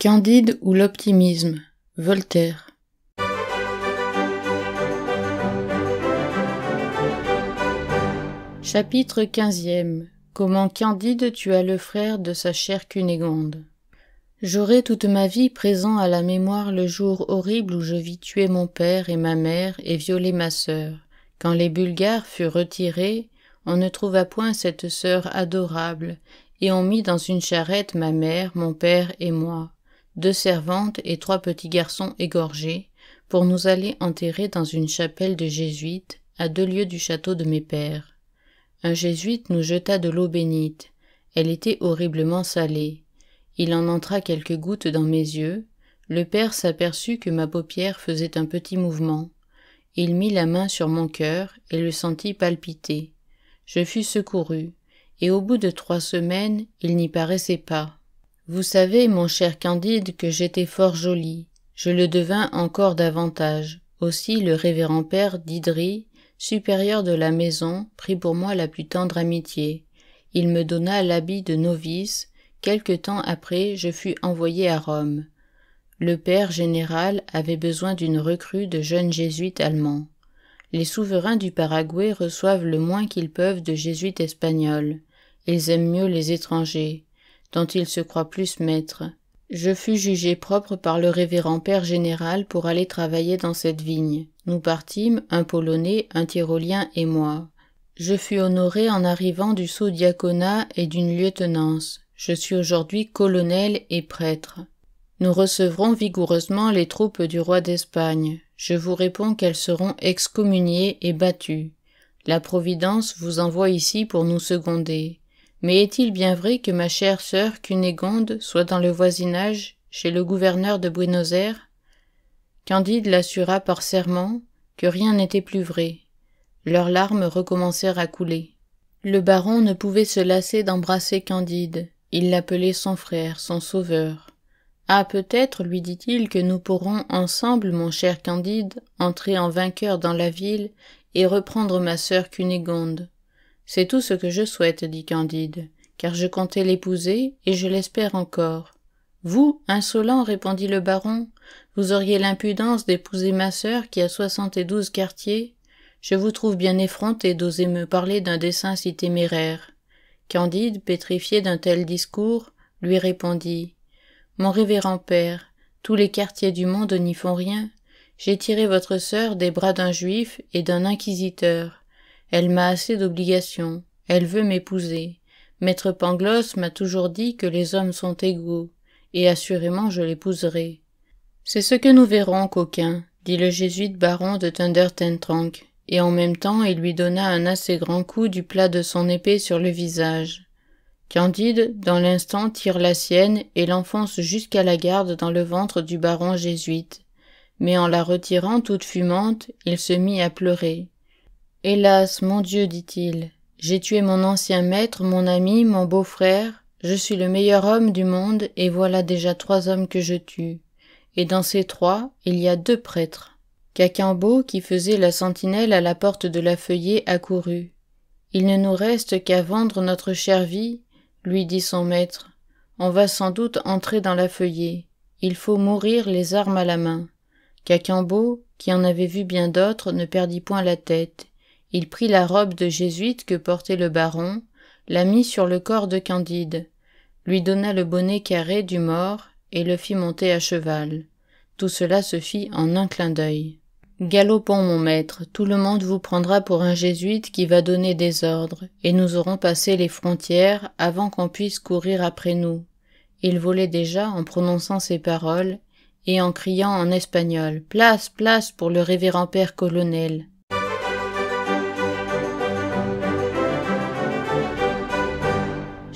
Candide ou l'optimisme, Voltaire. Chapitre 15 Comment Candide tua le frère de sa chère Cunégonde. J'aurai toute ma vie présent à la mémoire le jour horrible où je vis tuer mon père et ma mère et violer ma sœur. Quand les Bulgares furent retirés, on ne trouva point cette sœur adorable, et on mit dans une charrette ma mère, mon père et moi deux servantes et trois petits garçons égorgés, pour nous aller enterrer dans une chapelle de jésuites à deux lieues du château de mes pères. Un jésuite nous jeta de l'eau bénite. Elle était horriblement salée. Il en entra quelques gouttes dans mes yeux. Le père s'aperçut que ma paupière faisait un petit mouvement. Il mit la main sur mon cœur et le sentit palpiter. Je fus secouru, et au bout de trois semaines, il n'y paraissait pas. Vous savez, mon cher Candide, que j'étais fort jolie. Je le devins encore davantage. Aussi le révérend père d'Idry, supérieur de la maison, prit pour moi la plus tendre amitié. Il me donna l'habit de novice. Quelque temps après, je fus envoyé à Rome. Le père général avait besoin d'une recrue de jeunes jésuites allemands. Les souverains du Paraguay reçoivent le moins qu'ils peuvent de jésuites espagnols. Ils aiment mieux les étrangers dont il se croit plus maître. Je fus jugé propre par le révérend père général pour aller travailler dans cette vigne. Nous partîmes, un Polonais, un Tyrolien et moi. Je fus honoré en arrivant du sous-diaconat et d'une lieutenance. Je suis aujourd'hui colonel et prêtre. Nous recevrons vigoureusement les troupes du roi d'Espagne. Je vous réponds qu'elles seront excommuniées et battues. La Providence vous envoie ici pour nous seconder. Mais est-il bien vrai que ma chère sœur Cunégonde soit dans le voisinage, chez le gouverneur de Buenos Aires Candide l'assura par serment que rien n'était plus vrai. Leurs larmes recommencèrent à couler. Le baron ne pouvait se lasser d'embrasser Candide. Il l'appelait son frère, son sauveur. Ah, peut-être, lui dit-il, que nous pourrons ensemble, mon cher Candide, entrer en vainqueur dans la ville et reprendre ma sœur Cunégonde. C'est tout ce que je souhaite, dit Candide, car je comptais l'épouser, et je l'espère encore. Vous, insolent, répondit le baron, vous auriez l'impudence d'épouser ma sœur qui a soixante-douze et quartiers. Je vous trouve bien effronté d'oser me parler d'un dessein si téméraire. Candide, pétrifié d'un tel discours, lui répondit. Mon révérend père, tous les quartiers du monde n'y font rien. J'ai tiré votre sœur des bras d'un juif et d'un inquisiteur. Elle m'a assez d'obligations. Elle veut m'épouser. Maître Pangloss m'a toujours dit que les hommes sont égaux, et assurément je l'épouserai. C'est ce que nous verrons, coquin, dit le jésuite baron de Thunder Ten et en même temps il lui donna un assez grand coup du plat de son épée sur le visage. Candide, dans l'instant, tire la sienne et l'enfonce jusqu'à la garde dans le ventre du baron jésuite. Mais en la retirant toute fumante, il se mit à pleurer. Hélas, mon Dieu, dit-il, j'ai tué mon ancien maître, mon ami, mon beau-frère, je suis le meilleur homme du monde, et voilà déjà trois hommes que je tue. Et dans ces trois, il y a deux prêtres. Cacambo, qui faisait la sentinelle à la porte de la feuillée, accourut. Il ne nous reste qu'à vendre notre chère vie, lui dit son maître. On va sans doute entrer dans la feuillée. Il faut mourir les armes à la main. Cacambo, qui en avait vu bien d'autres, ne perdit point la tête. Il prit la robe de jésuite que portait le baron, la mit sur le corps de Candide, lui donna le bonnet carré du mort et le fit monter à cheval. Tout cela se fit en un clin d'œil. Galopons, mon maître, tout le monde vous prendra pour un jésuite qui va donner des ordres, et nous aurons passé les frontières avant qu'on puisse courir après nous. Il volait déjà en prononçant ces paroles, et en criant en espagnol. Place, place pour le révérend père colonel.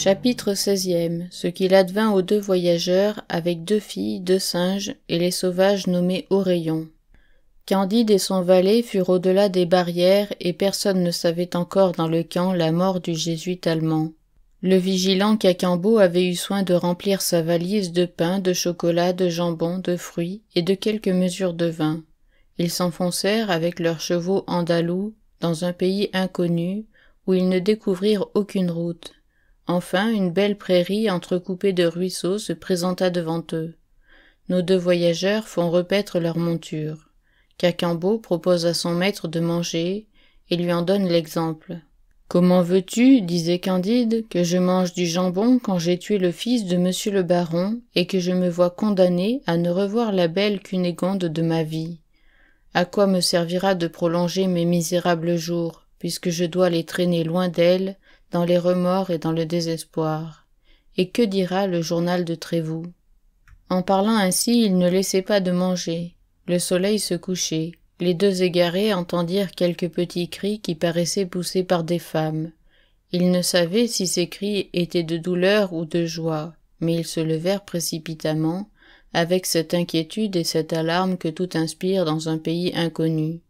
Chapitre seizième. Ce qu'il advint aux deux voyageurs avec deux filles, deux singes et les sauvages nommés Oreillons. Candide et son valet furent au-delà des barrières et personne ne savait encore dans le camp la mort du jésuite allemand. Le vigilant Cacambo avait eu soin de remplir sa valise de pain, de chocolat, de jambon, de fruits et de quelques mesures de vin. Ils s'enfoncèrent avec leurs chevaux andalous dans un pays inconnu où ils ne découvrirent aucune route. Enfin, une belle prairie entrecoupée de ruisseaux se présenta devant eux. Nos deux voyageurs font repaître leurs montures. Cacambo propose à son maître de manger et lui en donne l'exemple. Comment veux-tu, disait Candide, que je mange du jambon quand j'ai tué le fils de monsieur le baron et que je me vois condamné à ne revoir la belle Cunégonde de ma vie? À quoi me servira de prolonger mes misérables jours, puisque je dois les traîner loin d'elle dans les remords et dans le désespoir. Et que dira le journal de Trévoux En parlant ainsi, il ne laissait pas de manger. Le soleil se couchait. Les deux égarés entendirent quelques petits cris qui paraissaient poussés par des femmes. Ils ne savaient si ces cris étaient de douleur ou de joie, mais ils se levèrent précipitamment, avec cette inquiétude et cette alarme que tout inspire dans un pays inconnu.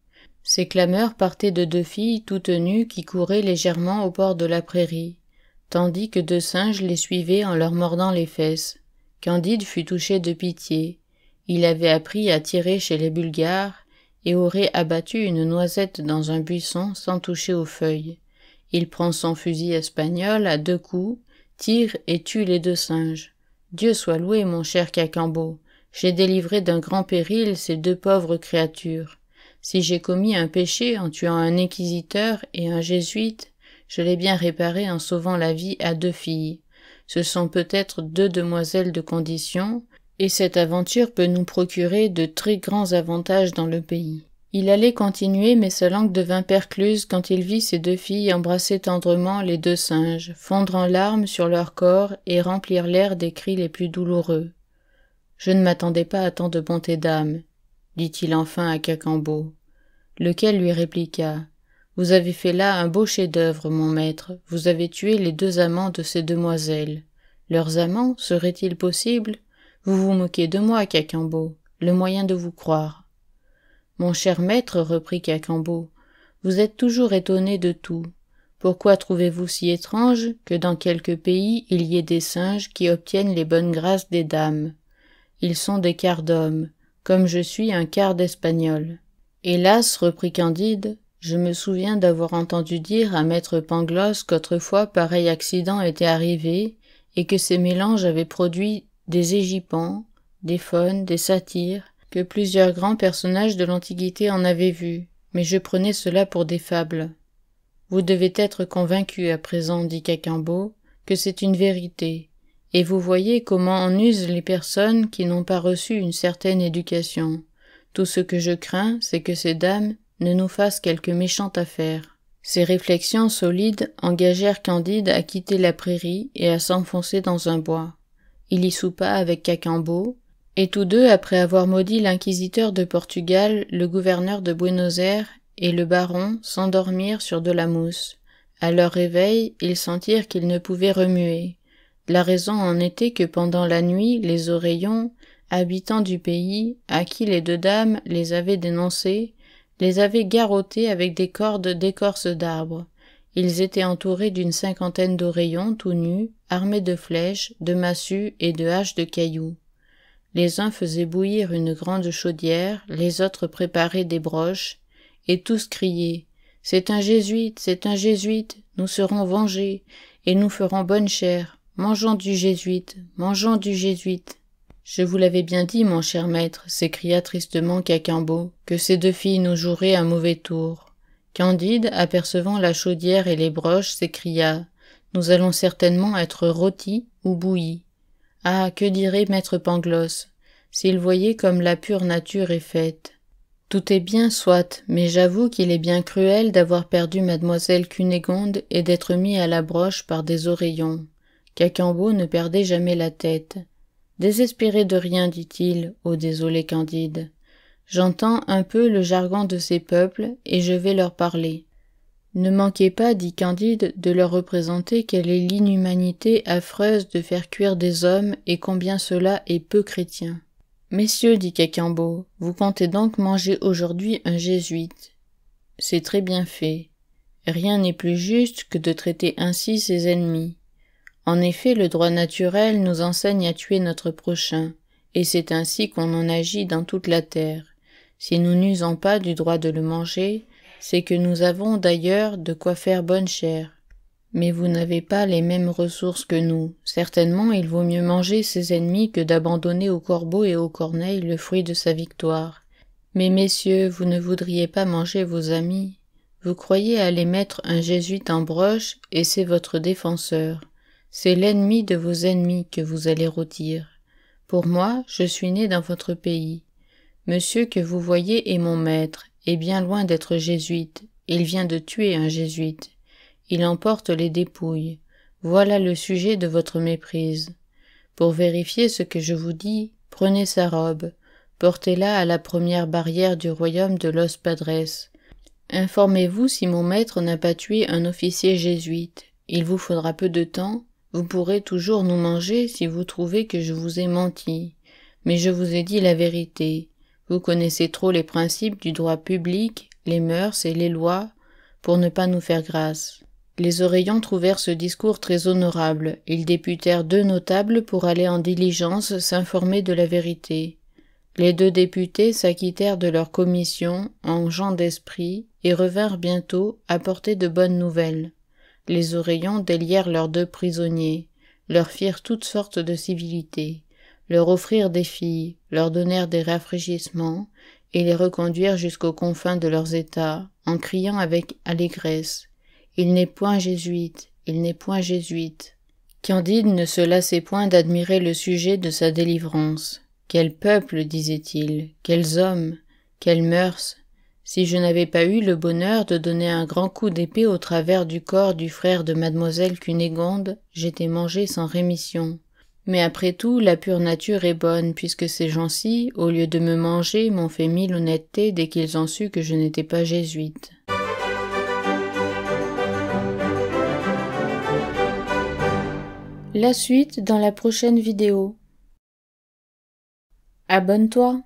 Ces clameurs partaient de deux filles toutes nues qui couraient légèrement au bord de la prairie, tandis que deux singes les suivaient en leur mordant les fesses. Candide fut touché de pitié. Il avait appris à tirer chez les Bulgares et aurait abattu une noisette dans un buisson sans toucher aux feuilles. Il prend son fusil espagnol à deux coups, tire et tue les deux singes. Dieu soit loué, mon cher Cacambo. J'ai délivré d'un grand péril ces deux pauvres créatures. Si j'ai commis un péché en tuant un inquisiteur et un jésuite, je l'ai bien réparé en sauvant la vie à deux filles. Ce sont peut-être deux demoiselles de condition, et cette aventure peut nous procurer de très grands avantages dans le pays. Il allait continuer, mais sa langue devint percluse quand il vit ses deux filles embrasser tendrement les deux singes, fondre en larmes sur leur corps et remplir l'air des cris les plus douloureux. Je ne m'attendais pas à tant de bonté d'âme, dit-il enfin à Cacambo, lequel lui répliqua Vous avez fait là un beau chef-d'œuvre, mon maître. Vous avez tué les deux amants de ces demoiselles. Leurs amants, serait-il possible Vous vous moquez de moi, Cacambo. Le moyen de vous croire. Mon cher maître, reprit Cacambo, vous êtes toujours étonné de tout. Pourquoi trouvez-vous si étrange que dans quelques pays il y ait des singes qui obtiennent les bonnes grâces des dames Ils sont des quarts d'hommes comme je suis un quart d'espagnol. Hélas, reprit Candide, je me souviens d'avoir entendu dire à maître Pangloss qu'autrefois pareil accident était arrivé, et que ces mélanges avaient produit des égypans, des faunes, des satyres, que plusieurs grands personnages de l'Antiquité en avaient vus, mais je prenais cela pour des fables. Vous devez être convaincu à présent, dit Cacambo, que c'est une vérité, et vous voyez comment en usent les personnes qui n'ont pas reçu une certaine éducation. Tout ce que je crains, c'est que ces dames ne nous fassent quelque méchante affaire. Ces réflexions solides engagèrent Candide à quitter la prairie et à s'enfoncer dans un bois. Il y soupa avec Cacambo, et tous deux, après avoir maudit l'inquisiteur de Portugal, le gouverneur de Buenos Aires et le baron, s'endormirent sur de la mousse. À leur réveil, ils sentirent qu'ils ne pouvaient remuer. La raison en était que pendant la nuit, les oreillons, habitants du pays, à qui les deux dames les avaient dénoncés, les avaient garrottés avec des cordes d'écorce d'arbres. Ils étaient entourés d'une cinquantaine d'oreillons tout nus, armés de flèches, de massues et de haches de cailloux. Les uns faisaient bouillir une grande chaudière, les autres préparaient des broches, et tous criaient C'est un jésuite, c'est un jésuite, nous serons vengés, et nous ferons bonne chère. Mangeons du jésuite, mangeons du jésuite. Je vous l'avais bien dit, mon cher maître, s'écria tristement Cacambo, que ces deux filles nous joueraient un mauvais tour. Candide, apercevant la chaudière et les broches, s'écria. Nous allons certainement être rôtis ou bouillis. Ah. Que dirait maître Pangloss, s'il voyait comme la pure nature est faite. Tout est bien, soit, mais j'avoue qu'il est bien cruel d'avoir perdu mademoiselle Cunégonde et d'être mis à la broche par des oreillons. Cacambo ne perdait jamais la tête. Désespéré de rien, dit-il, au désolé Candide. J'entends un peu le jargon de ces peuples, et je vais leur parler. Ne manquez pas, dit Candide, de leur représenter quelle est l'inhumanité affreuse de faire cuire des hommes et combien cela est peu chrétien. Messieurs, dit Cacambo, vous comptez donc manger aujourd'hui un jésuite. C'est très bien fait. Rien n'est plus juste que de traiter ainsi ses ennemis. En effet, le droit naturel nous enseigne à tuer notre prochain, et c'est ainsi qu'on en agit dans toute la terre. Si nous n'usons pas du droit de le manger, c'est que nous avons d'ailleurs de quoi faire bonne chère. Mais vous n'avez pas les mêmes ressources que nous. Certainement, il vaut mieux manger ses ennemis que d'abandonner aux corbeaux et aux corneilles le fruit de sa victoire. Mais messieurs, vous ne voudriez pas manger vos amis. Vous croyez aller mettre un jésuite en broche, et c'est votre défenseur. C'est l'ennemi de vos ennemis que vous allez rôtir. Pour moi, je suis né dans votre pays. Monsieur que vous voyez est mon maître, et bien loin d'être jésuite. Il vient de tuer un jésuite. Il emporte les dépouilles. Voilà le sujet de votre méprise. Pour vérifier ce que je vous dis, prenez sa robe, portez-la à la première barrière du royaume de Los Padres. Informez-vous si mon maître n'a pas tué un officier jésuite. Il vous faudra peu de temps, vous pourrez toujours nous manger si vous trouvez que je vous ai menti. Mais je vous ai dit la vérité. Vous connaissez trop les principes du droit public, les mœurs et les lois, pour ne pas nous faire grâce. Les oreillons trouvèrent ce discours très honorable. Ils députèrent deux notables pour aller en diligence s'informer de la vérité. Les deux députés s'acquittèrent de leur commission en gens d'esprit et revinrent bientôt apporter de bonnes nouvelles. Les Oreillons délièrent leurs deux prisonniers, leur firent toutes sortes de civilités, leur offrirent des filles, leur donnèrent des rafraîchissements, et les reconduirent jusqu'aux confins de leurs états, en criant avec allégresse. Il n'est point jésuite, il n'est point jésuite. Candide ne se lassait point d'admirer le sujet de sa délivrance. Quel peuple, disait-il, quels hommes, quelles mœurs, si je n'avais pas eu le bonheur de donner un grand coup d'épée au travers du corps du frère de mademoiselle Cunégonde, j'étais mangé sans rémission. Mais après tout, la pure nature est bonne, puisque ces gens-ci, au lieu de me manger, m'ont fait mille honnêtetés dès qu'ils ont su que je n'étais pas jésuite. La suite dans la prochaine vidéo. Abonne-toi